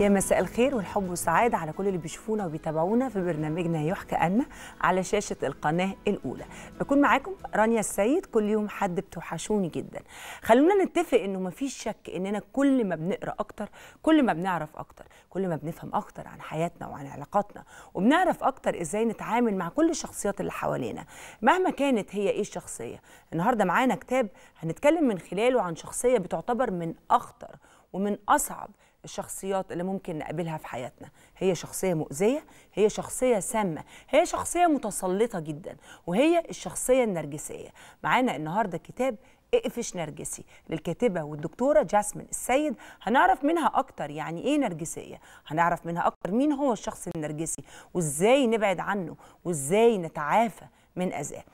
يا مساء الخير والحب والسعادة على كل اللي بيشوفونا وبيتابعونا في برنامجنا يحكى أن على شاشة القناة الأولى بكون معاكم رانيا السيد كل يوم حد بتوحشوني جدا خلونا نتفق إنه مفيش شك إننا كل ما بنقرأ أكتر كل ما بنعرف أكتر كل ما بنفهم أكتر عن حياتنا وعن علاقاتنا وبنعرف أكتر إزاي نتعامل مع كل الشخصيات اللي حوالينا مهما كانت هي إيه الشخصية النهاردة معانا كتاب هنتكلم من خلاله عن شخصية بتعتبر من أخطر ومن أصعب الشخصيات اللي ممكن نقابلها في حياتنا هي شخصية مؤذية هي شخصية سامة هي شخصية متسلطة جدا وهي الشخصية النرجسية معانا النهاردة كتاب اقفش نرجسي للكاتبه والدكتوره جاسمين السيد هنعرف منها اكتر يعني ايه نرجسيه هنعرف منها اكتر مين هو الشخص النرجسي وازاي نبعد عنه وازاي نتعافى من اذاه